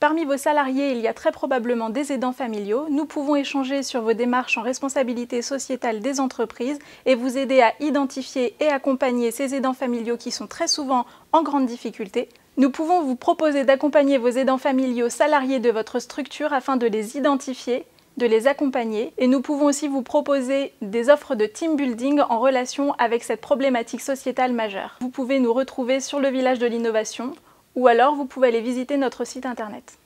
Parmi vos salariés, il y a très probablement des aidants familiaux. Nous pouvons échanger sur vos démarches en responsabilité sociétale des entreprises et vous aider à identifier et accompagner ces aidants familiaux qui sont très souvent en grande difficulté. Nous pouvons vous proposer d'accompagner vos aidants familiaux salariés de votre structure afin de les identifier de les accompagner et nous pouvons aussi vous proposer des offres de team building en relation avec cette problématique sociétale majeure. Vous pouvez nous retrouver sur le village de l'innovation ou alors vous pouvez aller visiter notre site internet.